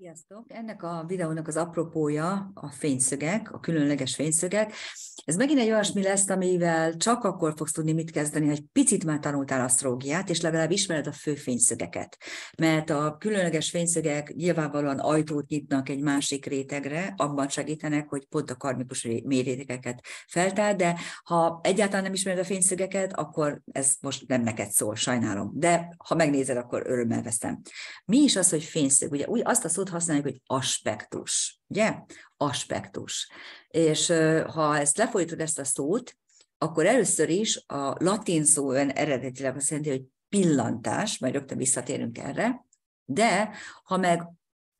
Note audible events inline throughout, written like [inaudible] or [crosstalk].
Sziasztok! Ennek a videónak az apropója a fényszögek, a különleges fényszögek. Ez megint egy olyasmi lesz, amivel csak akkor fogsz tudni mit kezdeni, ha egy picit már tanultál asztrógiát, és legalább ismered a fő fényszögeket. Mert a különleges fényszögek nyilvánvalóan ajtót nyitnak egy másik rétegre, abban segítenek, hogy pont a karmikus mérétegeket feltár, de ha egyáltalán nem ismered a fényszögeket, akkor ez most nem neked szól, sajnálom. De ha megnézed, akkor örömmel veszem. Mi is az, hogy fényszög? Ugye azt a szó szót használjuk, hogy aspektus, ugye? Aspektus. És ha ezt lefolytod ezt a szót, akkor először is a latin szó ön eredetileg azt jelenti, hogy pillantás, majd rögtön visszatérünk erre, de ha meg,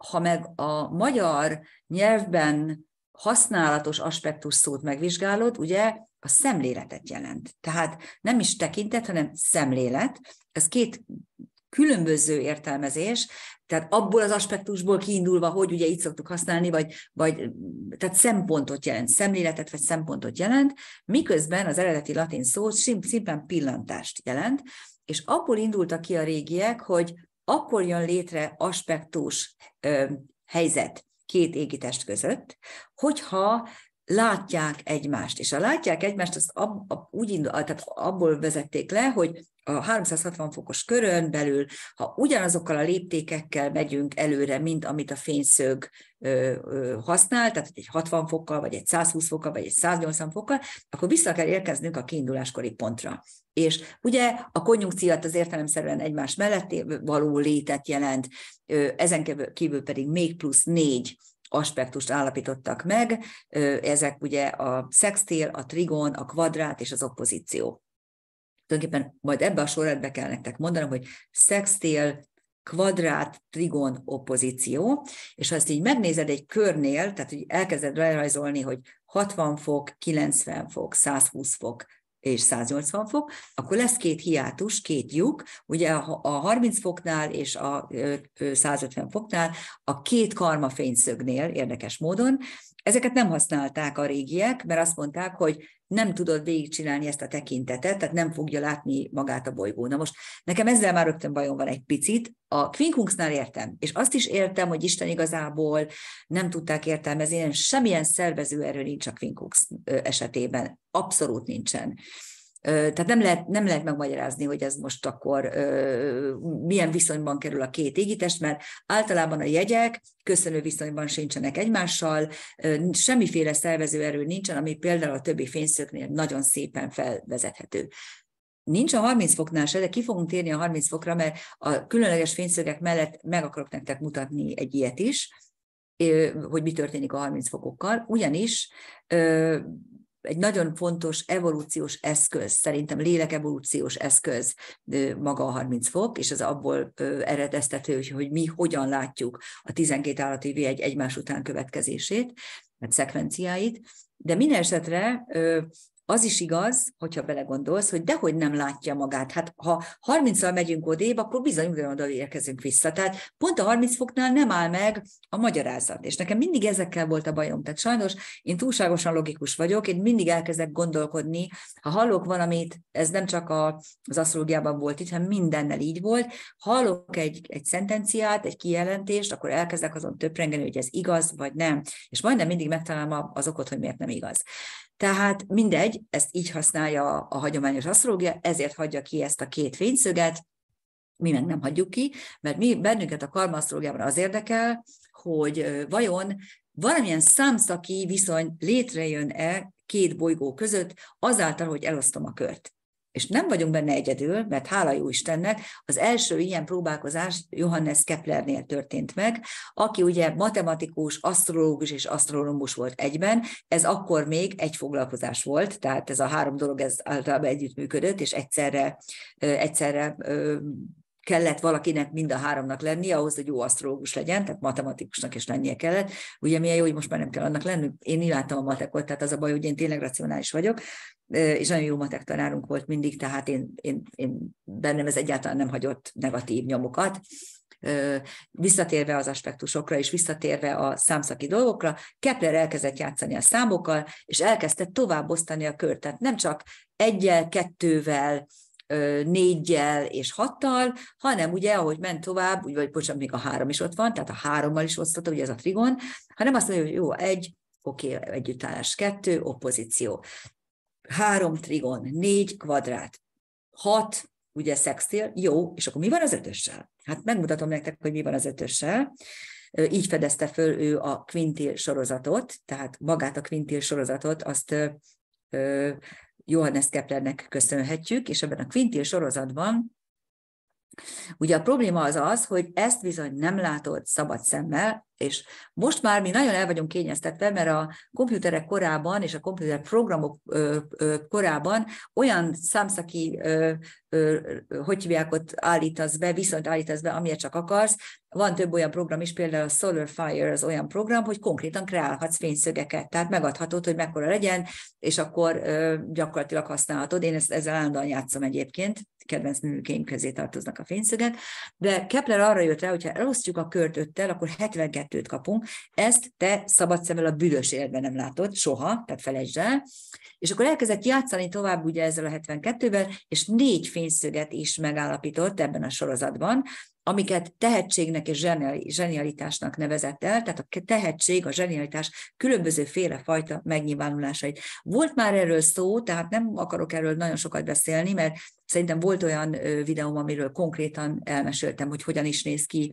ha meg a magyar nyelvben használatos aspektus szót megvizsgálod, ugye a szemléletet jelent. Tehát nem is tekintet, hanem szemlélet. Ez két különböző értelmezés, tehát abból az aspektusból kiindulva, hogy ugye itt szoktuk használni, vagy, vagy tehát szempontot jelent, szemléletet vagy szempontot jelent, miközben az eredeti latin szó szimplán pillantást jelent, és abból indultak ki a régiek, hogy akkor jön létre aspektus ö, helyzet két égitest között, hogyha látják egymást. És a látják egymást, azt ab, ab, úgy indul, tehát abból vezették le, hogy a 360 fokos körön belül, ha ugyanazokkal a léptékekkel megyünk előre, mint amit a fényszög ö, ö, használ, tehát egy 60 fokkal, vagy egy 120 fokkal, vagy egy 180 fokkal, akkor vissza kell érkeznünk a kiinduláskori pontra. És ugye a konjunkciát az értelemszerűen egymás mellett való létet jelent, ö, ezen kívül pedig még plusz négy aspektust állapítottak meg, ezek ugye a szextil, a trigon, a kvadrát és az oppozíció. Tulajdonképpen majd ebbe a sorrendbe kell nektek mondanom, hogy szextil, kvadrát, trigon, oppozíció, és ha ezt így megnézed egy körnél, tehát hogy elkezded rajzolni, hogy 60 fok, 90 fok, 120 fok, és 180 fok, akkor lesz két hiátus, két lyuk, ugye a 30 foknál és a 150 foknál, a két karma fényszögnél érdekes módon, Ezeket nem használták a régiek, mert azt mondták, hogy nem tudod végigcsinálni ezt a tekintetet, tehát nem fogja látni magát a bolygó. Na most nekem ezzel már rögtön bajom van egy picit. A Quinkunksnál értem, és azt is értem, hogy Isten igazából nem tudták értelmezni, semmilyen szervező erő nincs a Quinkunks esetében, abszolút nincsen. Tehát nem lehet, nem lehet megmagyarázni, hogy ez most akkor milyen viszonyban kerül a két égitest, mert általában a jegyek köszönő viszonyban sincsenek egymással, semmiféle szervező erő nincsen, ami például a többi fényszöknél nagyon szépen felvezethető. Nincs a 30 foknál se, de ki fogunk térni a 30 fokra, mert a különleges fényszögek mellett meg akarok nektek mutatni egy ilyet is, hogy mi történik a 30 fokokkal, ugyanis egy nagyon fontos evolúciós eszköz, szerintem lélekevolúciós eszköz maga a 30 fok, és az abból eredeztető, hogy mi hogyan látjuk a 12 állati egy egymás után következését, tehát szekvenciáit, de minden esetre az is igaz, hogyha belegondolsz, hogy dehogy nem látja magát. Hát ha 30-al megyünk odébb, akkor bizony ugyanoda érkezünk vissza. Tehát pont a 30 foknál nem áll meg a magyarázat. És nekem mindig ezekkel volt a bajom. Tehát sajnos én túlságosan logikus vagyok, én mindig elkezdek gondolkodni. Ha hallok valamit, ez nem csak a, az asztrológiában volt így, hanem mindennel így volt. Hallok egy, egy szentenciát, egy kijelentést, akkor elkezdek azon töprengeni, hogy ez igaz vagy nem. És majdnem mindig megtalálom az okot, hogy miért nem igaz. Tehát mindegy, ezt így használja a, hagyományos asztrológia, ezért hagyja ki ezt a két fényszöget, mi meg nem hagyjuk ki, mert mi bennünket a asztrológiában az érdekel, hogy vajon valamilyen számszaki viszony létrejön-e két bolygó között, azáltal, hogy elosztom a kört és nem vagyunk benne egyedül, mert hála jó Istennek, az első ilyen próbálkozás Johannes Keplernél történt meg, aki ugye matematikus, asztrológus és asztronómus volt egyben, ez akkor még egy foglalkozás volt, tehát ez a három dolog ez általában együttműködött, és egyszerre, egyszerre kellett valakinek mind a háromnak lenni, ahhoz, hogy jó asztrológus legyen, tehát matematikusnak is lennie kellett. Ugye milyen jó, hogy most már nem kell annak lenni, Én imádtam a matekot, tehát az a baj, hogy én tényleg racionális vagyok, és nagyon jó matek tanárunk volt mindig, tehát én, én, én bennem ez egyáltalán nem hagyott negatív nyomokat. Visszatérve az aspektusokra, és visszatérve a számszaki dolgokra, Kepler elkezdett játszani a számokkal, és elkezdte továbbosztani a kört. Tehát nem csak egyel, kettővel, négyel és hattal, hanem ugye, ahogy ment tovább, úgy, vagy bocsánat, még a három is ott van, tehát a hárommal is osztotta, ugye ez a trigon, hanem azt mondja, hogy jó, egy, oké, okay, együttállás kettő, opozíció három trigon, négy kvadrát, hat, ugye szextil, jó, és akkor mi van az ötössel? Hát megmutatom nektek, hogy mi van az ötössel. Így fedezte föl ő a kvintil sorozatot, tehát magát a kvintil sorozatot, azt Johannes Keplernek köszönhetjük, és ebben a kvintil sorozatban Ugye a probléma az az, hogy ezt bizony nem látod szabad szemmel, és most már mi nagyon el vagyunk kényeztetve, mert a komputerek korában és a komputer programok korában olyan számszaki, hogy hívják, ott állítasz be, viszont állítasz be, amilyet csak akarsz. Van több olyan program is, például a Solar Fire az olyan program, hogy konkrétan kreálhatsz fényszögeket, tehát megadhatod, hogy mekkora legyen, és akkor gyakorlatilag használhatod. Én ezt, ezzel állandóan játszom egyébként, kedvenc műkeim közé tartoznak a fényszögek, de Kepler arra jött rá, hogy ha elosztjuk a kört öttel, akkor 72 kettőt kapunk. Ezt te szabad szemmel a büdös életben nem látod, soha, tehát felejtsd el. És akkor elkezdett játszani tovább ugye ezzel a 72-vel, és négy fényszöget is megállapított ebben a sorozatban, amiket tehetségnek és zsenialitásnak nevezett el, tehát a tehetség, a zsenialitás féle fajta megnyilvánulásait. Volt már erről szó, tehát nem akarok erről nagyon sokat beszélni, mert szerintem volt olyan videóm, amiről konkrétan elmeséltem, hogy hogyan is néz ki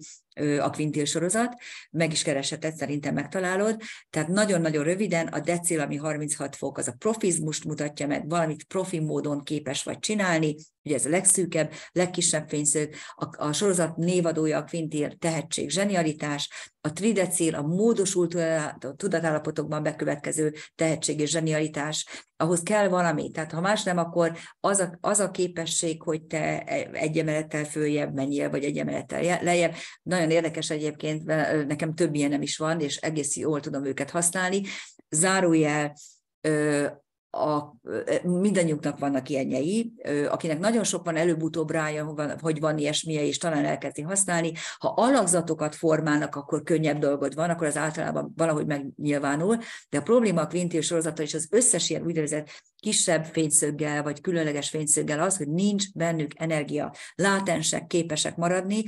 a Quintil sorozat, meg is keresheted, szerintem megtalálod. Tehát nagyon-nagyon röviden a decil, ami 36 fok, az a profizmust mutatja, mert valamit profi módon képes vagy csinálni, ugye ez a legszűkebb, legkisebb fényszög, a, a sorozat névadója a kvintér tehetség, zsenialitás, a tridecil, a módosult tudatállapotokban bekövetkező tehetség és zsenialitás, ahhoz kell valami, tehát ha más nem, akkor az a, az a képesség, hogy te e, egy emelettel följebb menjél, vagy egy emelettel lejjebb. Nagyon érdekes egyébként, nekem több nem is van, és egész jól tudom őket használni. Zárójel, a, e, mindannyiunknak vannak ilyenjei, akinek nagyon sok van, előbb-utóbb rája, hogy van ilyesmije, és talán elkezdi használni. Ha alakzatokat formálnak, akkor könnyebb dolgod van, akkor az általában valahogy megnyilvánul, de a probléma a kvintil sorozata és az összes ilyen úgynevezett kisebb fényszöggel, vagy különleges fényszöggel az, hogy nincs bennük energia. Látensek, képesek maradni,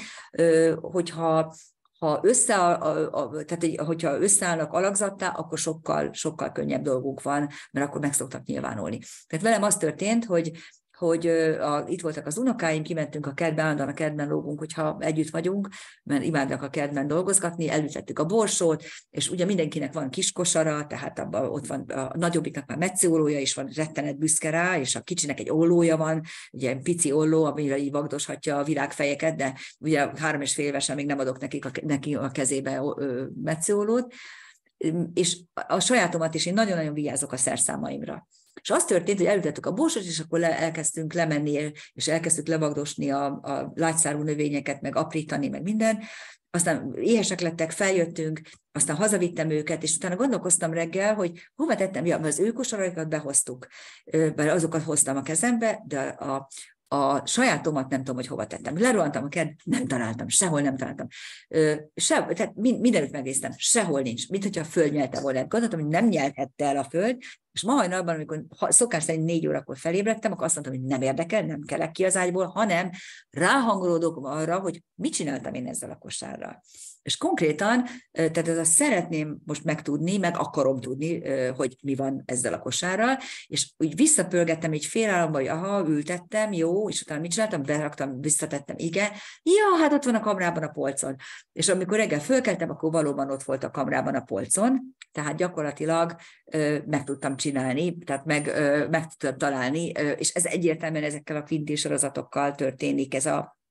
hogyha ha össze, a, a, tehát egy, hogyha összeállnak alakzattá, akkor sokkal, sokkal könnyebb dolguk van, mert akkor meg szoktak nyilvánulni. Tehát velem az történt, hogy hogy a, itt voltak az unokáim, kimentünk a kertbe, állandóan a kertben lógunk, hogyha együtt vagyunk, mert imádnak a kertben dolgozgatni, elültettük a borsót, és ugye mindenkinek van kis kosara, tehát abba, ott van a nagyobbiknak már metszőólója is van, rettenet büszke rá, és a kicsinek egy ollója van, egy ilyen pici olló, amire így vagdoshatja a világfejeket, de ugye három és fél évesen még nem adok nekik a, neki a kezébe metszőólót, és a sajátomat is én nagyon-nagyon vigyázok a szerszámaimra és az történt, hogy elültettük a borsot, és akkor le, elkezdtünk lemenni, és elkezdtük levagdosni a, a látszárú növényeket, meg aprítani, meg minden. Aztán éhesek lettek, feljöttünk, aztán hazavittem őket, és utána gondolkoztam reggel, hogy hova tettem, ja, mert az ő kosaraikat behoztuk, mert azokat hoztam a kezembe, de a, a sajátomat nem tudom, hogy hova tettem. Lerohantam a kert, nem találtam, sehol nem találtam. Ö, se, tehát mind, mindenütt megnéztem, sehol nincs, mint hogyha a föld nyelte volna. Gondoltam, hogy nem nyelhette el a föld, és ma hajnalban, amikor szokás szerint négy órakor felébredtem, akkor azt mondtam, hogy nem érdekel, nem kelek ki az ágyból, hanem ráhangolódok arra, hogy mit csináltam én ezzel a kosárral. És konkrétan, tehát ez a szeretném most megtudni, meg akarom tudni, hogy mi van ezzel a kosárral, és úgy visszapörgettem így félálomba, hogy aha, ültettem, jó, és utána mit csináltam? Beraktam, visszatettem, igen. Ja, hát ott van a kamrában a polcon. És amikor reggel fölkeltem, akkor valóban ott volt a kamrában a polcon, tehát gyakorlatilag meg tudtam csinálni, tehát meg, meg tudtam találni, és ez egyértelműen ezekkel a kvinti sorozatokkal történik ez a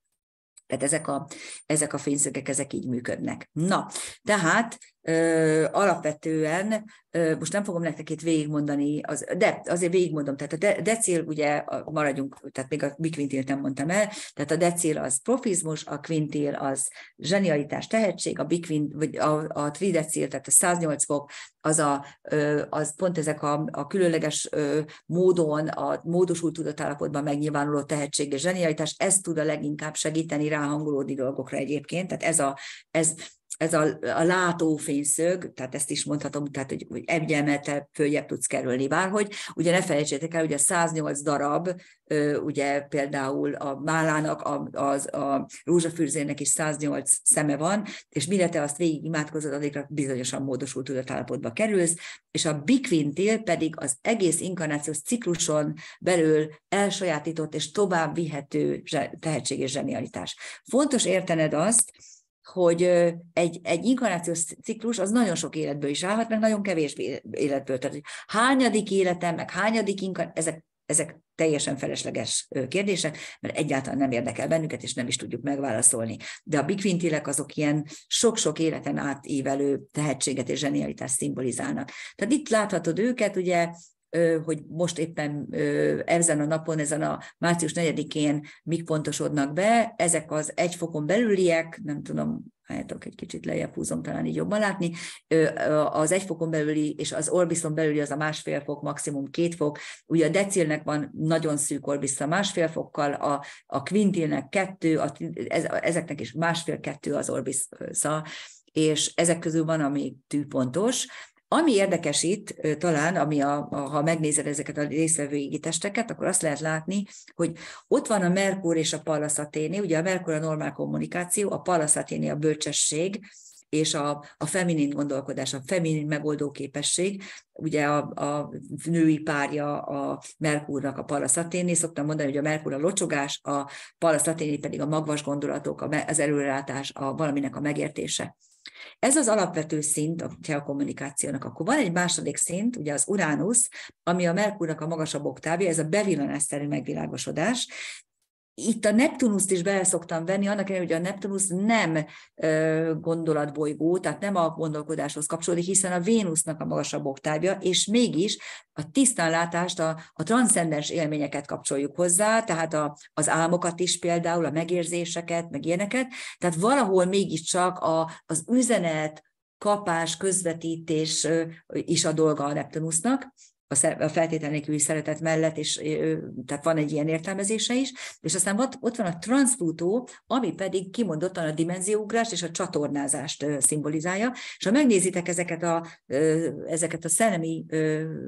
tehát ezek a, ezek a fényszögek, ezek így működnek. Na, tehát ö, alapvetően, ö, most nem fogom nektek itt végigmondani, az, de azért végigmondom, tehát a de, ugye a, maradjunk, tehát még a bikvintilt nem mondtam el, tehát a decél az profizmus, a kvintil az zsenialitás, tehetség, a bikvint, vagy a, a tridecél, tehát a 108 fok, az, a, ö, az pont ezek a, a különleges ö, módon, a módosult tudatállapotban megnyilvánuló tehetség és zsenialitás, ez tud a leginkább segíteni ráhangolódni dolgokra egyébként, tehát ez, a, ez ez a, a látófényszög, tehát ezt is mondhatom, tehát hogy, hogy egyelmettel följebb tudsz kerülni, bár hogy ugye ne felejtsétek el, ugye 108 darab, ugye például a málának, a, az, a rózsafűrzének is 108 szeme van, és mire te azt végig imádkozod, addigra bizonyosan módosult tudatállapotba kerülsz, és a bikvintil pedig az egész inkarnációs cikluson belül elsajátított és tovább vihető tehetséges zsenialitás. Fontos értened azt, hogy egy, egy inkarnációs ciklus az nagyon sok életből is állhat, meg nagyon kevés életből. Tehát, hogy hányadik életem, meg hányadik inkarnáció, ezek, ezek teljesen felesleges kérdések, mert egyáltalán nem érdekel bennünket, és nem is tudjuk megválaszolni. De a bikvintilek azok ilyen sok-sok életen átívelő tehetséget és zsenialitást szimbolizálnak. Tehát itt láthatod őket, ugye hogy most éppen ezen a napon, ezen a március 4-én mik pontosodnak be, ezek az egy fokon belüliek, nem tudom, álljátok egy kicsit lejjebb húzom, talán így jobban látni, az egy fokon belüli és az orbiszon belüli az a másfél fok, maximum két fok. Ugye a decilnek van nagyon szűk orbisza másfél fokkal, a, a quintilnek kettő, a, ez, ezeknek is másfél-kettő az orbisza, és ezek közül van, ami tűpontos, ami érdekes itt talán, ami a, a, ha megnézed ezeket a részvevő testeket, akkor azt lehet látni, hogy ott van a Merkur és a Pallas Athéné, ugye a Merkur a normál kommunikáció, a Pallas Athéné a bölcsesség, és a, a feminin gondolkodás, a feminin megoldó képesség, ugye a, a női párja a Merkúrnak a palaszaténi, szoktam mondani, hogy a Merkur a locsogás, a palaszaténi pedig a magvas gondolatok, az előrelátás, a valaminek a megértése. Ez az alapvető szint a kommunikációnak. Akkor van egy második szint, ugye az Uránusz, ami a merkúrnak a magasabb oktávja, ez a bevillanásszerű megvilágosodás, itt a Neptunuszt is be szoktam venni, annak ellenére, hogy a Neptunusz nem gondolatbolygó, tehát nem a gondolkodáshoz kapcsolódik, hiszen a Vénusznak a magasabb oktávja, és mégis a tisztánlátást, a, a transzcendens élményeket kapcsoljuk hozzá, tehát a, az álmokat is például, a megérzéseket, meg ilyeneket, tehát valahol mégiscsak a, az üzenet, kapás, közvetítés is a dolga a Neptunusznak, a feltétel nélküli szeretet mellett, és tehát van egy ilyen értelmezése is, és aztán ott, van a transzfutó, ami pedig kimondottan a dimenzióugrást és a csatornázást szimbolizálja, és ha megnézitek ezeket a, ezeket a szellemi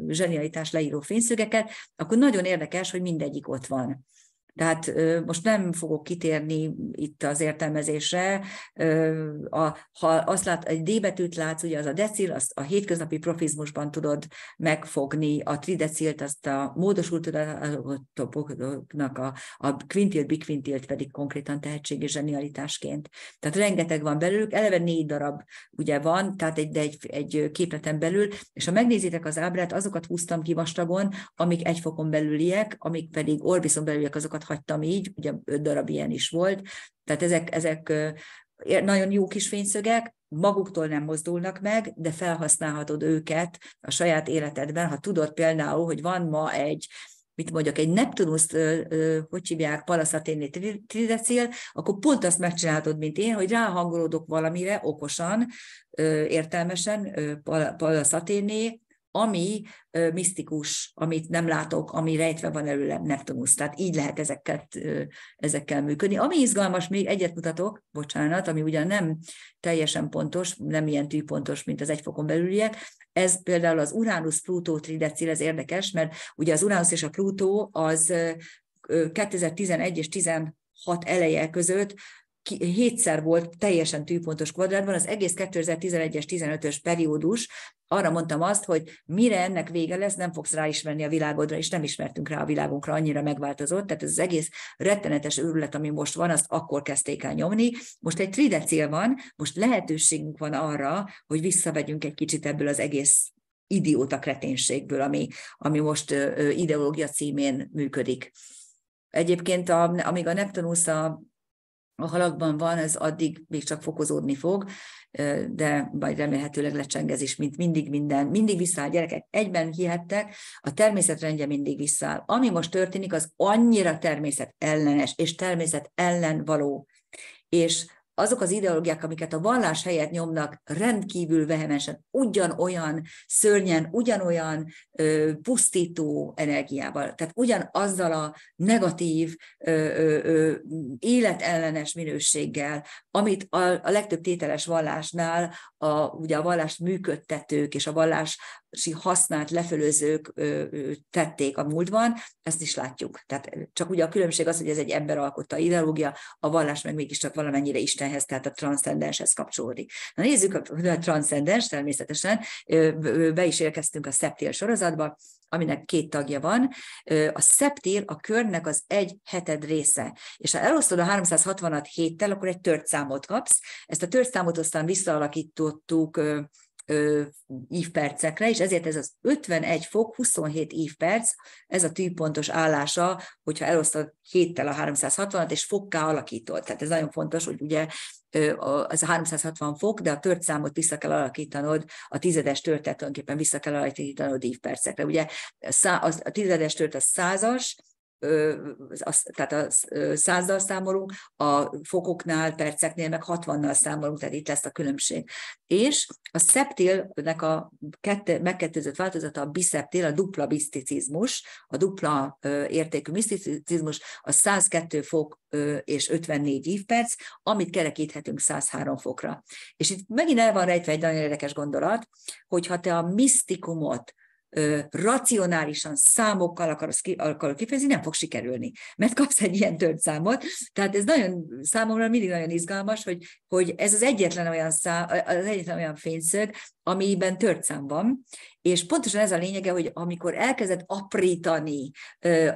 zsenialitás leíró fényszögeket, akkor nagyon érdekes, hogy mindegyik ott van. Tehát most nem fogok kitérni itt az értelmezésre. A, ha azt lát, egy D betűt látsz, ugye az a decil, azt a hétköznapi profizmusban tudod megfogni, a tridecilt, azt a módosult tudatoknak a, a quintilt, bikvintilt pedig konkrétan tehetség és zsenialitásként. Tehát rengeteg van belőlük, eleve négy darab ugye van, tehát egy, de egy, egy képleten belül, és ha megnézitek az ábrát, azokat húztam ki vastagon, amik egy fokon belüliek, amik pedig orbison belüliek, azokat hagytam így, ugye öt darab ilyen is volt, tehát ezek, ezek nagyon jó kis fényszögek, maguktól nem mozdulnak meg, de felhasználhatod őket a saját életedben, ha tudod például, hogy van ma egy mit mondjak, egy Neptunus, hogy hívják, palaszaténi tridecél, akkor pont azt megcsinálhatod, mint én, hogy ráhangolódok valamire okosan, értelmesen, palaszaténi, ami ö, misztikus, amit nem látok, ami rejtve van előlem, Neptunusz. Tehát így lehet ezeket, ö, ezekkel működni. Ami izgalmas, még egyet mutatok, bocsánat, ami ugyan nem teljesen pontos, nem ilyen tűpontos, mint az egyfokon belüliek, ez például az Uranus-Plutó tridecil, ez érdekes, mert ugye az Uranus és a Plutó az 2011 és 16 eleje között hétszer volt teljesen tűpontos kvadrátban, az egész 2011-es, 15-ös periódus, arra mondtam azt, hogy mire ennek vége lesz, nem fogsz ráismerni a világodra, és nem ismertünk rá a világunkra, annyira megváltozott. Tehát ez az egész rettenetes őrület, ami most van, azt akkor kezdték el nyomni. Most egy tridecél van, most lehetőségünk van arra, hogy visszavegyünk egy kicsit ebből az egész idióta kreténségből, ami, ami most ideológia címén működik. Egyébként, a, amíg a Neptunusz a a halakban van, ez addig még csak fokozódni fog, de majd remélhetőleg lecsengez is, mint mindig minden. Mindig visszáll gyerekek, egyben hihettek, a természet rendje mindig visszáll. Ami most történik, az annyira természet ellenes, és természet ellen való. És azok az ideológiák, amiket a vallás helyett nyomnak, rendkívül vehemesen, ugyanolyan szörnyen, ugyanolyan ö, pusztító energiával, tehát ugyanazzal a negatív, ö, ö, életellenes minőséggel, amit a, a legtöbb tételes vallásnál a, ugye a vallást működtetők és a vallási használt lefölözők ö, ö, tették a múltban, ezt is látjuk. Tehát csak ugye a különbség az, hogy ez egy ember alkotta ideológia, a vallás meg mégiscsak valamennyire Istenhez, tehát a transzcendenshez kapcsolódik. Na nézzük a, a transzcendens természetesen, ö, ö, be is érkeztünk a szeptél sorozatba, aminek két tagja van, a szeptil a körnek az egy heted része. És ha elosztod a 360-at héttel, akkor egy tört számot kapsz. Ezt a tört számot aztán visszaalakítottuk ívpercekre, és ezért ez az 51 fok, 27 ívperc, ez a tűpontos állása, hogyha elosztod héttel a 360-at, és fokká alakítod. Tehát ez nagyon fontos, hogy ugye az a 360 fok, de a tört számot vissza kell alakítanod, a tizedes törtet tulajdonképpen vissza kell alakítanod ívpercekre. Ugye a tizedes tört a százas, tehát a százdal számolunk, a fokoknál, perceknél meg 60-nal számolunk, tehát itt lesz a különbség. És a szeptilnek a kette, megkettőzött változata a biszeptil, a dupla biszticizmus, a dupla értékű biszticizmus, a 102 fok és 54 évperc, amit kerekíthetünk 103 fokra. És itt megint el van rejtve egy nagyon érdekes gondolat, hogy ha te a misztikumot racionálisan számokkal akarsz ki, akarod kifejezni, nem fog sikerülni, mert kapsz egy ilyen tört számot. Tehát ez nagyon számomra mindig nagyon izgalmas, hogy, hogy ez az egyetlen olyan, szám, az egyetlen olyan fényszög, amiben tört szám van, és pontosan ez a lényege, hogy amikor elkezded aprítani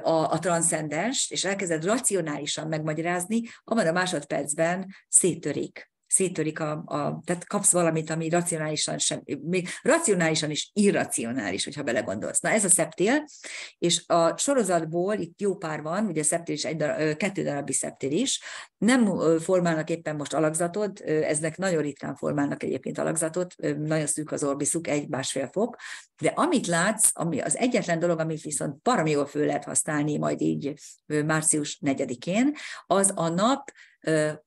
a, a transzcendens, és elkezded racionálisan megmagyarázni, abban a másodpercben széttörik széttörik a, a, tehát kapsz valamit, ami racionálisan sem, még racionálisan is irracionális, hogyha belegondolsz. Na ez a szeptél, és a sorozatból itt jó pár van, ugye szeptél is, egy darab, kettő darab szeptél is, nem formálnak éppen most alakzatot, eznek nagyon ritkán formálnak egyébként alakzatot, nagyon szűk az orbiszuk, egy-másfél fok, de amit látsz, ami az egyetlen dolog, amit viszont paramigol föl lehet használni majd így március 4-én, az a nap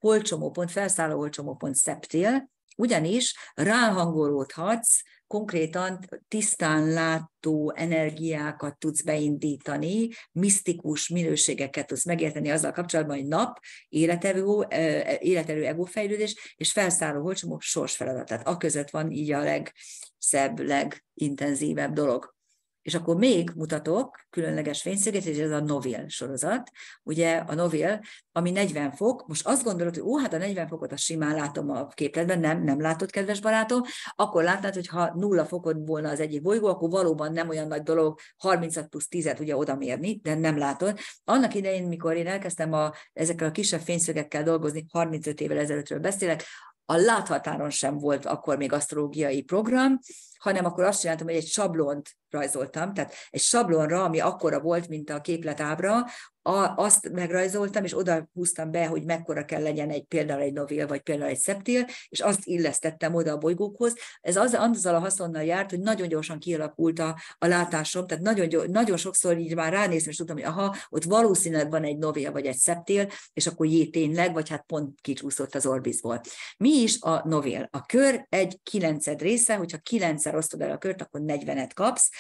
olcsomópont, felszálló olcsomópont szeptél, ugyanis ráhangolódhatsz, konkrétan tisztán látó energiákat tudsz beindítani, misztikus minőségeket tudsz megérteni azzal kapcsolatban, hogy nap, életerő, e, életerő egófejlődés és felszálló holcsomó sorsfeladat. Tehát a között van így a legszebb, legintenzívebb dolog. És akkor még mutatok különleges fényszögét, és ez a Novil sorozat, ugye a Novil, ami 40 fok, most azt gondolod, hogy ó, hát a 40 fokot a simán látom a képletben, nem, nem látod, kedves barátom, akkor látnád, hogy ha nulla fokod volna az egyik bolygó, akkor valóban nem olyan nagy dolog 30 plusz 10-et ugye oda mérni, de nem látod. Annak idején, mikor én elkezdtem a, ezekkel a kisebb fényszögekkel dolgozni, 35 évvel ezelőttről beszélek, a láthatáron sem volt akkor még asztrológiai program, hanem akkor azt csináltam, hogy egy sablont rajzoltam, tehát egy sablonra, ami akkora volt, mint a képletábra, a, azt megrajzoltam, és oda húztam be, hogy mekkora kell legyen egy például egy novél, vagy például egy szeptil, és azt illesztettem oda a bolygókhoz. Ez az, azzal a haszonnal járt, hogy nagyon gyorsan kialakult a, a látásom, tehát nagyon, nagyon sokszor így már ránéztem, és tudtam, hogy aha, ott valószínűleg van egy novél, vagy egy szeptil, és akkor jé, tényleg, vagy hát pont kicsúszott az orbizból. Mi is a novél? A kör egy kilenced része, hogyha kilenc kétszer osztod el a kört, akkor 40-et kapsz,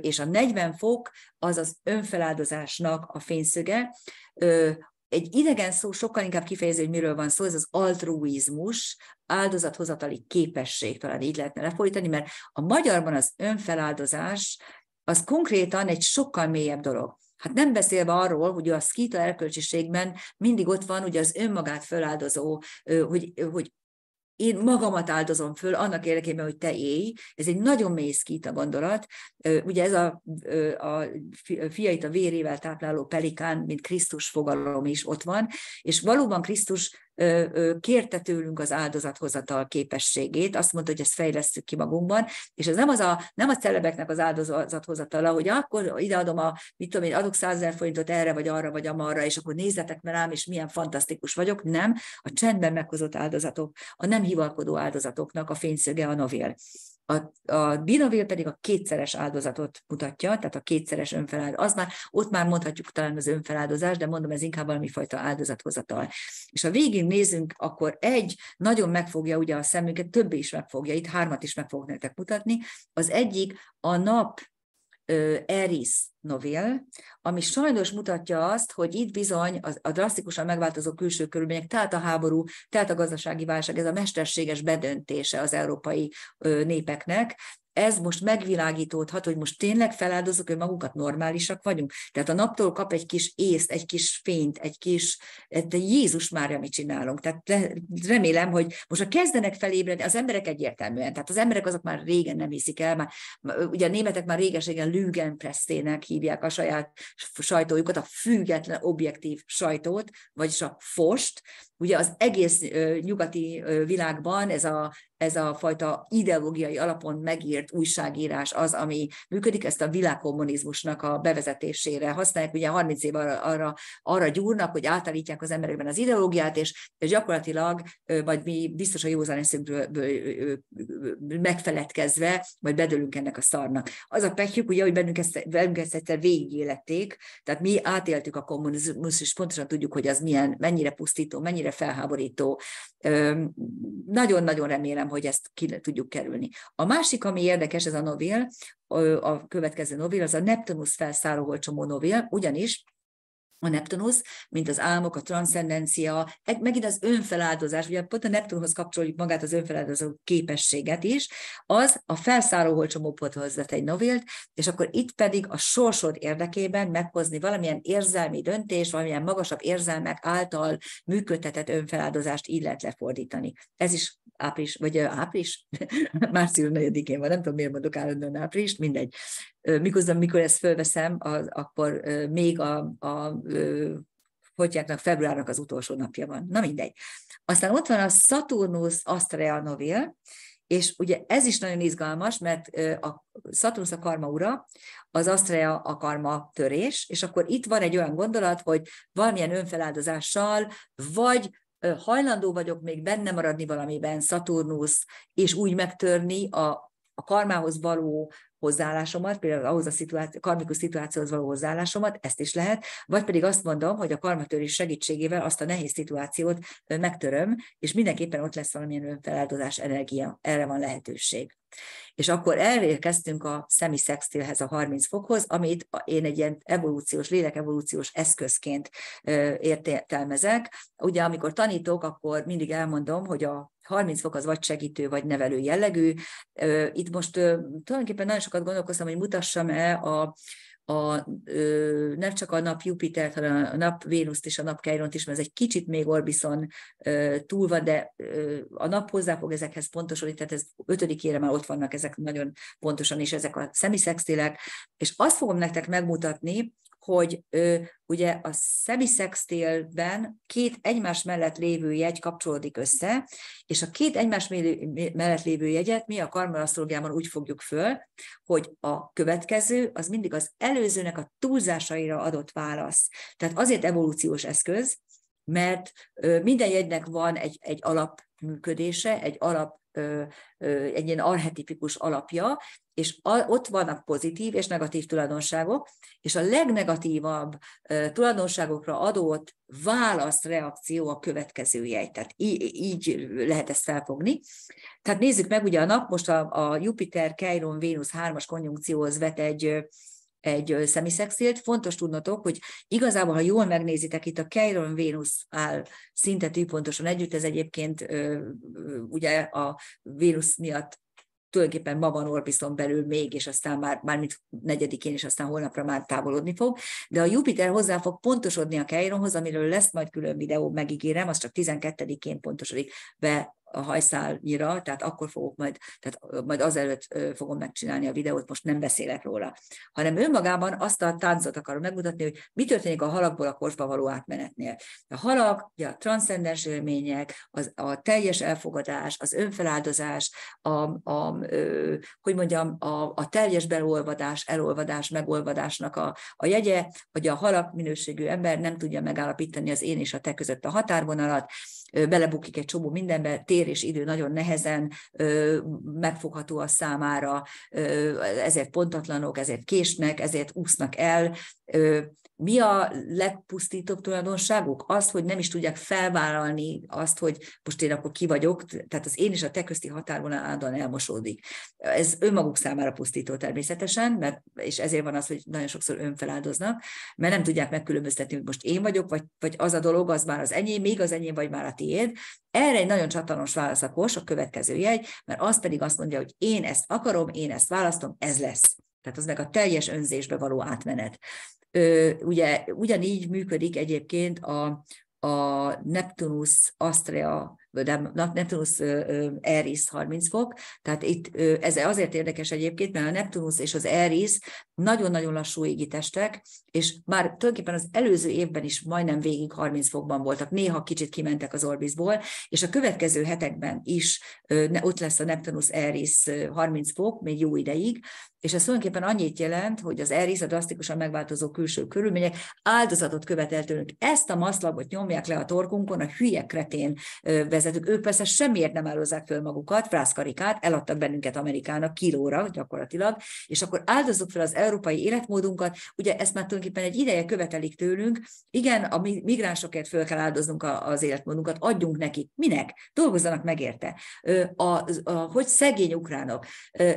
és a 40 fok az az önfeláldozásnak a fényszöge. Egy idegen szó sokkal inkább kifejező, hogy miről van szó, ez az altruizmus, áldozathozatali képesség, talán így lehetne lefordítani, mert a magyarban az önfeláldozás az konkrétan egy sokkal mélyebb dolog. Hát nem beszélve arról, hogy a szkíta erkölcsiségben mindig ott van ugye az önmagát föláldozó, hogy, hogy én magamat áldozom föl annak érdekében, hogy te élj. Ez egy nagyon mély szkít a gondolat. Ugye ez a, a fiait a vérével tápláló pelikán, mint Krisztus fogalom is ott van, és valóban Krisztus kérte tőlünk az áldozathozatal képességét, azt mondta, hogy ezt fejlesztjük ki magunkban, és ez nem az a, nem a celebeknek az áldozathozatala, hogy akkor ideadom a, mit tudom én, adok százezer forintot erre, vagy arra, vagy amarra, és akkor nézzetek mert rám, és milyen fantasztikus vagyok. Nem, a csendben meghozott áldozatok, a nem hivalkodó áldozatoknak a fényszöge a novél. A, a Dinavil pedig a kétszeres áldozatot mutatja, tehát a kétszeres önfeláldozás. Az már, ott már mondhatjuk talán az önfeláldozás, de mondom, ez inkább valami fajta áldozathozatal. És ha végig nézünk, akkor egy nagyon megfogja ugye a szemünket, többé is megfogja, itt hármat is meg fogok nektek mutatni. Az egyik a nap Eris novél, ami sajnos mutatja azt, hogy itt bizony az, a drasztikusan megváltozó külső körülmények, tehát a háború, tehát a gazdasági válság, ez a mesterséges bedöntése az európai népeknek, ez most megvilágítódhat, hogy most tényleg feláldozok, hogy magunkat normálisak vagyunk. Tehát a naptól kap egy kis észt, egy kis fényt, egy kis, de hát Jézus már, amit csinálunk. Tehát remélem, hogy most a kezdenek felébredni, az emberek egyértelműen, tehát az emberek azok már régen nem hiszik el, már, ugye a németek már réges-régen lügenpresszének hívják a saját sajtójukat, a független objektív sajtót, vagyis a fost, Ugye az egész nyugati világban ez a ez a fajta ideológiai alapon megírt újságírás az, ami működik, ezt a világkommunizmusnak a bevezetésére használják, ugye 30 év arra, arra, arra gyúrnak, hogy átállítják az emberekben az ideológiát, és, és gyakorlatilag, vagy mi biztos a józan eszünkből megfeledkezve, vagy bedőlünk ennek a szarnak. Az a pekjük, ugye, hogy bennünk ezt, bennünk ezt egyszer végigélették, tehát mi átéltük a kommunizmus, és pontosan tudjuk, hogy az milyen, mennyire pusztító, mennyire felháborító. Nagyon-nagyon remélem, remélem, hogy ezt ki tudjuk kerülni. A másik, ami érdekes, ez a novél, a következő novél, az a Neptunus felszálló csomó novél, ugyanis a Neptunusz, mint az álmok, a transzendencia, megint az önfeláldozás, ugye pont a Neptunhoz kapcsoljuk magát az önfeláldozó képességet is, az a felszálló holcsomópot hozott egy novélt, és akkor itt pedig a sorsod érdekében meghozni valamilyen érzelmi döntés, valamilyen magasabb érzelmek által működtetett önfeláldozást így lehet lefordítani. Ez is április, vagy április, [laughs] március 4-én van, nem tudom, miért mondok állandóan április, mindegy. Miközben, mikor ezt fölveszem, az, akkor még a, a hogyjáknak, februárnak az utolsó napja van. Na mindegy. Aztán ott van a Saturnus Astrea Novil, és ugye ez is nagyon izgalmas, mert a Saturnus a karma ura, az Astrea a karma törés, és akkor itt van egy olyan gondolat, hogy valamilyen önfeláldozással, vagy hajlandó vagyok még benne maradni valamiben, Szaturnusz, és úgy megtörni a, a karmához való hozzáállásomat, például ahhoz a szituáció, karmikus szituációhoz való hozzáállásomat, ezt is lehet, vagy pedig azt mondom, hogy a karmatörés segítségével azt a nehéz szituációt megtöröm, és mindenképpen ott lesz valamilyen önfeláldozás energia, erre van lehetőség. És akkor elérkeztünk a szemiszextilhez, a 30 fokhoz, amit én egy ilyen evolúciós, lélekevolúciós eszközként értelmezek. Ugye, amikor tanítok, akkor mindig elmondom, hogy a 30 fok az vagy segítő, vagy nevelő jellegű. Itt most tulajdonképpen nagyon sokat gondolkoztam, hogy mutassam-e a a, ö, nem csak a nap Jupitert, hanem a nap Vénuszt és a nap Keiront is, mert ez egy kicsit még Orbison ö, túl van, de ö, a nap hozzá fog ezekhez pontosulni, tehát ez ötödikére már ott vannak ezek nagyon pontosan, és ezek a szemiszextilek, és azt fogom nektek megmutatni, hogy ö, ugye a szemiszextélben két egymás mellett lévő jegy kapcsolódik össze, és a két egymás mellett lévő jegyet mi a karmelasztrológiában úgy fogjuk föl, hogy a következő az mindig az előzőnek a túlzásaira adott válasz. Tehát azért evolúciós eszköz, mert ö, minden jegynek van egy, egy alapműködése, egy alap egy ilyen arhetipikus alapja, és ott vannak pozitív és negatív tulajdonságok, és a legnegatívabb tulajdonságokra adott válaszreakció a következője. Tehát így lehet ezt felfogni. Tehát nézzük meg, ugye a nap most a, Jupiter-Keiron-Vénusz hármas konjunkcióhoz vet egy egy szemiszexilt. Fontos tudnotok, hogy igazából, ha jól megnézitek, itt a Chiron Vénusz áll szinte tűpontosan együtt, ez egyébként ugye a Vénusz miatt tulajdonképpen ma van Orbiszon belül még, és aztán már, már mint negyedikén, és aztán holnapra már távolodni fog, de a Jupiter hozzá fog pontosodni a Keironhoz, amiről lesz majd külön videó, megígérem, az csak 12-én pontosodik be a hajszálnyira, tehát akkor fogok majd, tehát majd azelőtt fogom megcsinálni a videót, most nem beszélek róla. Hanem önmagában azt a táncot akarom megmutatni, hogy mi történik a halakból a korsba való átmenetnél. A halak, ugye a transzcendens élmények, az, a teljes elfogadás, az önfeláldozás, a, a a hogy mondjam, a, a teljes belolvadás, elolvadás, megolvadásnak a, a jegye, hogy a halak minőségű ember nem tudja megállapítani az én és a te között a határvonalat, belebukik egy csomó mindenbe, tér és idő nagyon nehezen megfogható a számára, ezért pontatlanok, ezért késnek, ezért úsznak el. Mi a legpusztítóbb tulajdonságuk? Az, hogy nem is tudják felvállalni azt, hogy most én akkor ki vagyok, tehát az én is a te közti határon állandóan elmosódik. Ez önmaguk számára pusztító természetesen, mert, és ezért van az, hogy nagyon sokszor önfeláldoznak, mert nem tudják megkülönböztetni, hogy most én vagyok, vagy, vagy az a dolog, az már az enyém, még az enyém, vagy már a tiéd, erre egy nagyon csatlanos válasz a kors, a következő jegy, mert az pedig azt mondja, hogy én ezt akarom, én ezt választom, ez lesz. Tehát az meg a teljes önzésbe való átmenet. Ö, ugye ugyanígy működik egyébként a, a Neptunus Astrea nem, Neptunusz Eris 30 fok, tehát itt ez azért érdekes egyébként, mert a Neptunusz és az Eris nagyon-nagyon lassú égitestek, és már tulajdonképpen az előző évben is majdnem végig 30 fokban voltak, néha kicsit kimentek az Orbisból, és a következő hetekben is ott lesz a Neptunusz Eris 30 fok, még jó ideig, és ez tulajdonképpen annyit jelent, hogy az Eris a drasztikusan megváltozó külső körülmények áldozatot követel tőlünk. Ezt a maszlagot nyomják le a torkunkon, a hülye kretén vezet szervezetük, ők persze semmiért nem ározzák föl magukat, frászkarikát, eladtak bennünket Amerikának kilóra gyakorlatilag, és akkor áldozzuk fel az európai életmódunkat, ugye ezt már tulajdonképpen egy ideje követelik tőlünk, igen, a migránsokért föl kell áldoznunk az életmódunkat, adjunk nekik. Minek? Dolgozzanak meg érte. A, a, a, hogy szegény ukránok,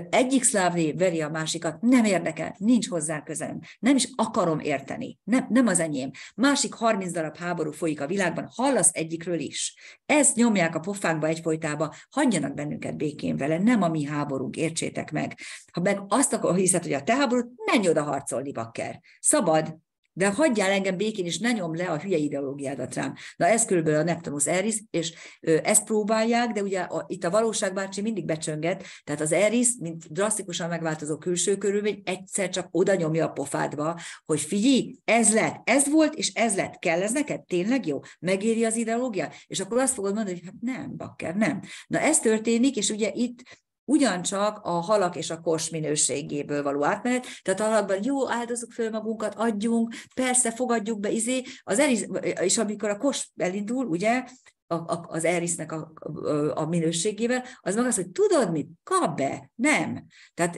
egyik szlávni veri a másikat, nem érdekel, nincs hozzá közem, nem is akarom érteni, nem, nem az enyém. Másik 30 darab háború folyik a világban, hallasz egyikről is. Ez nyomja nyomják a pofákba egyfolytába, hagyjanak bennünket békén vele, nem a mi háborunk, értsétek meg. Ha meg azt akar, hiszed, hogy a te háborút, menj oda harcolni, bakker. Szabad, de hagyjál engem békén, és ne nyom le a hülye ideológiádat rám. Na ez körülbelül a Neptunus Eris, és ezt próbálják, de ugye a, itt a bácsi mindig becsönget, tehát az Eris, mint drasztikusan megváltozó külső körülmény, egyszer csak oda nyomja a pofádba, hogy figyelj, ez lett, ez volt, és ez lett, kell ez neked, tényleg jó, megéri az ideológia, és akkor azt fogod mondani, hogy hát nem, bakker, nem. Na ez történik, és ugye itt ugyancsak a halak és a kos minőségéből való átmenet. Tehát a halakban jó, áldozunk föl magunkat, adjunk, persze fogadjuk be, izé, az eliz, és amikor a kos elindul, ugye, a, a, az Erisnek a, a, a minőségével, az maga az, hogy tudod mit, kap be, nem. Tehát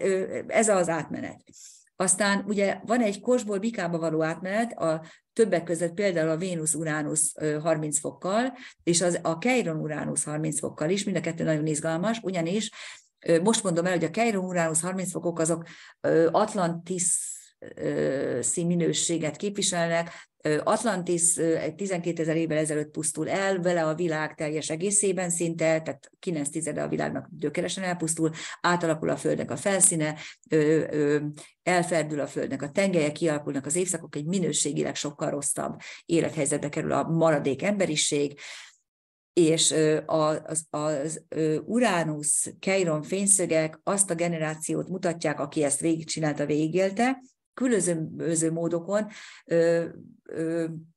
ez az átmenet. Aztán ugye van egy kosból bikába való átmenet, a többek között például a Vénusz-Uránusz 30 fokkal, és az, a Keiron-Uránusz 30 fokkal is, mind a kettő nagyon izgalmas, ugyanis most mondom el, hogy a Keirón Uranus 30 fokok azok Atlantis minőséget képviselnek, Atlantis 12 ezer évvel ezelőtt pusztul el, vele a világ teljes egészében szinte, tehát 9 tizede a világnak gyökeresen elpusztul, átalakul a Földnek a felszíne, elferdül a Földnek a tengelye, kialakulnak az évszakok, egy minőségileg sokkal rosszabb élethelyzetbe kerül a maradék emberiség, és az, az Uranus Keiron fényszögek azt a generációt mutatják, aki ezt végigcsinálta, végigélte, különböző módokon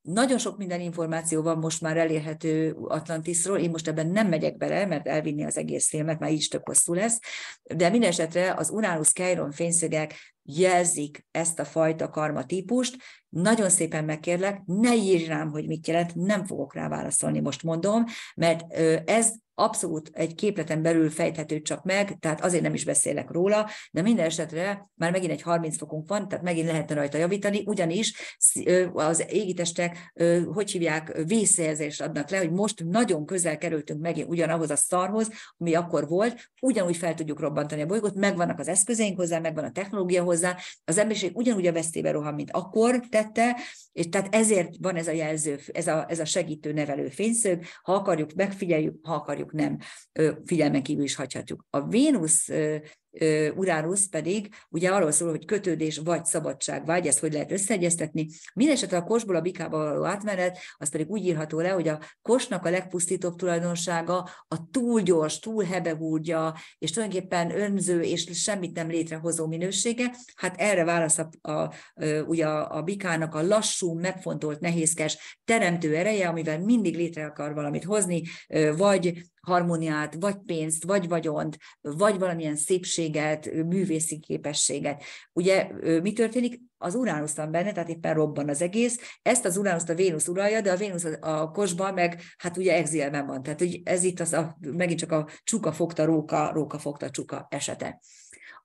nagyon sok minden információ van most már elérhető Atlantisról, én most ebben nem megyek bele, mert elvinni az egész filmet, már így is tök hosszú lesz, de minden esetre az Uranus Chiron fényszögek jelzik ezt a fajta karma típust. Nagyon szépen megkérlek, ne írj rám, hogy mit jelent, nem fogok rá válaszolni, most mondom, mert ez abszolút egy képleten belül fejthető csak meg, tehát azért nem is beszélek róla, de minden esetre már megint egy 30 fokunk van, tehát megint lehetne rajta javítani, ugyanis az égitestek, hogy hívják, vészjelzést adnak le, hogy most nagyon közel kerültünk megint ugyanahhoz a szarhoz, ami akkor volt, ugyanúgy fel tudjuk robbantani a bolygót, megvannak az eszközeink hozzá, megvan a technológia hozzá, az emberiség ugyanúgy a vesztébe rohan, mint akkor tette, és tehát ezért van ez a jelző, ez a, ez a segítő nevelő fényszög, ha akarjuk, megfigyeljük, ha akarjuk, nem figyelmen kívül is hagyhatjuk. A Vénusz Uránusz pedig ugye arról szól, hogy kötődés vagy szabadság, vagy ezt hogy lehet összeegyeztetni. Mindenesetre a kosból a bikába való átmenet, az pedig úgy írható le, hogy a kosnak a legpusztítóbb tulajdonsága a túl gyors, túl hebegúrgya, és tulajdonképpen önző és semmit nem létrehozó minősége. Hát erre válasz a, a, ugye a, a bikának a lassú, megfontolt, nehézkes teremtő ereje, amivel mindig létre akar valamit hozni, vagy harmóniát, vagy pénzt, vagy vagyont, vagy valamilyen szépséget, művészi képességet. Ugye mi történik? Az Uránusz van benne, tehát éppen robban az egész. Ezt az Uránuszt a Vénusz uralja, de a Vénusz a kosban meg, hát ugye exilben van. Tehát hogy ez itt az a, megint csak a csuka fogta róka, róka fogta csuka esete.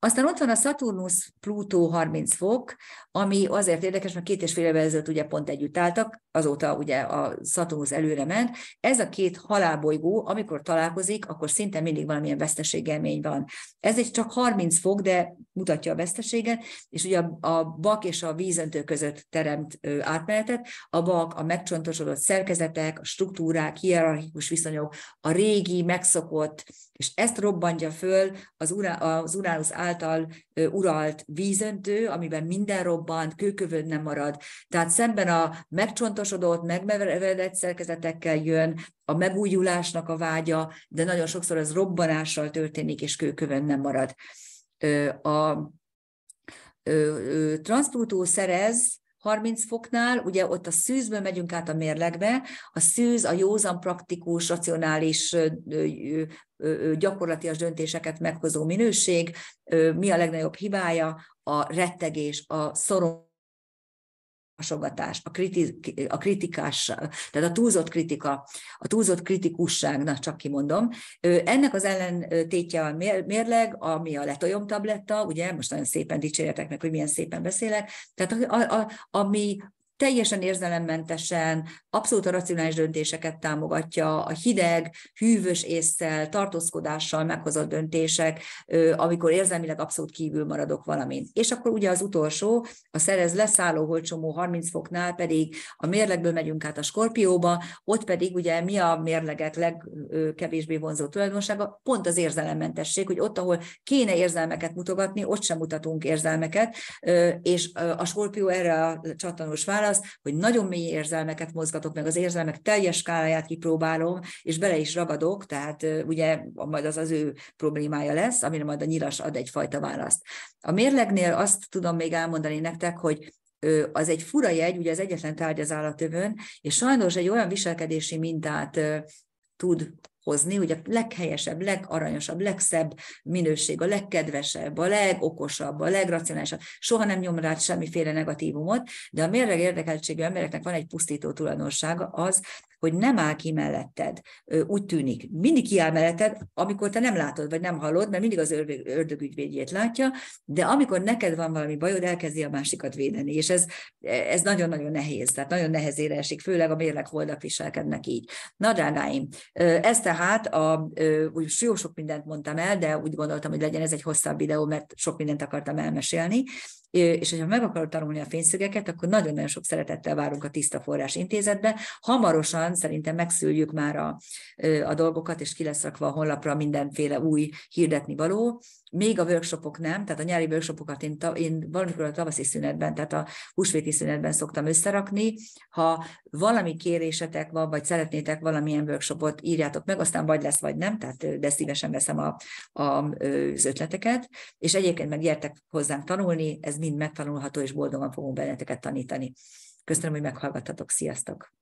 Aztán ott van a Saturnus Plutó 30 fok, ami azért érdekes, mert két és fél évvel ezelőtt ugye pont együtt álltak, azóta ugye a Saturnus előre ment. Ez a két halálbolygó, amikor találkozik, akkor szinte mindig valamilyen veszteségelmény van. Ez egy csak 30 fok, de mutatja a veszteséget, és ugye a bak és a vízöntő között teremt átmenetet. A bak a megcsontosodott szerkezetek, a struktúrák, hierarchikus viszonyok, a régi, megszokott, és ezt robbantja föl az, urá, az által uralt vízöntő, amiben minden robbant, kőkövön nem marad. Tehát szemben a megcsontosodott, megmerevedett szerkezetekkel jön a megújulásnak a vágya, de nagyon sokszor ez robbanással történik, és kőkövön nem marad. A transzpultó szerez 30 foknál, ugye ott a szűzből megyünk át a mérlegbe, a szűz a józan, praktikus, racionális, gyakorlatias döntéseket meghozó minőség, mi a legnagyobb hibája, a rettegés, a szorong, hasogatás, a, kriti, a kritikás, tehát a túlzott kritika, a túlzott kritikusság, na csak kimondom. Ennek az ellentétje a mérleg, ami a letolyom tabletta, ugye most nagyon szépen dicséretek meg, hogy milyen szépen beszélek, tehát a, a, ami teljesen érzelemmentesen, abszolút a racionális döntéseket támogatja, a hideg, hűvös észszel, tartózkodással meghozott döntések, amikor érzelmileg abszolút kívül maradok valamint. És akkor ugye az utolsó, a szerez leszálló holcsomó 30 foknál pedig a mérlegből megyünk át a skorpióba, ott pedig ugye mi a mérlegek legkevésbé vonzó tulajdonsága? Pont az érzelemmentesség, hogy ott, ahol kéne érzelmeket mutogatni, ott sem mutatunk érzelmeket, és a skorpió erre a csattanós válasz, válasz, hogy nagyon mély érzelmeket mozgatok meg, az érzelmek teljes skáláját kipróbálom, és bele is ragadok, tehát ugye majd az az ő problémája lesz, amire majd a nyilas ad egyfajta választ. A mérlegnél azt tudom még elmondani nektek, hogy az egy fura jegy, ugye az egyetlen tárgy az állatövön, és sajnos egy olyan viselkedési mintát tud hozni, hogy a leghelyesebb, legaranyosabb, legszebb minőség, a legkedvesebb, a legokosabb, a legracionálisabb. Soha nem nyom rá semmiféle negatívumot, de a mérleg érdekeltségű embereknek van egy pusztító tulajdonsága az, hogy nem áll ki melletted. Úgy tűnik, mindig kiáll melletted, amikor te nem látod, vagy nem hallod, mert mindig az ördög ügyvédjét látja, de amikor neked van valami bajod, elkezdi a másikat védeni, és ez, ez nagyon-nagyon nehéz, tehát nagyon nehezére esik, főleg a mérlek holdak viselkednek így. Na, drágáim, ez tehát a, úgy jó sok mindent mondtam el, de úgy gondoltam, hogy legyen ez egy hosszabb videó, mert sok mindent akartam elmesélni, és hogyha meg akarod tanulni a fényszögeket, akkor nagyon-nagyon sok szeretettel várunk a Tiszta Forrás Intézetbe. Hamarosan után szerintem megszüljük már a, a dolgokat, és ki lesz rakva a honlapra mindenféle új hirdetni való. Még a workshopok nem, tehát a nyári workshopokat én, ta, én valamikor a tavaszi szünetben, tehát a húsvéti szünetben szoktam összerakni. Ha valami kérésetek van, vagy szeretnétek valamilyen workshopot, írjátok meg, aztán vagy lesz, vagy nem, tehát de szívesen veszem a, a, az ötleteket. És egyébként meg gyertek hozzánk tanulni, ez mind megtanulható, és boldogan fogunk benneteket tanítani. Köszönöm, hogy meghallgattatok. Sziasztok!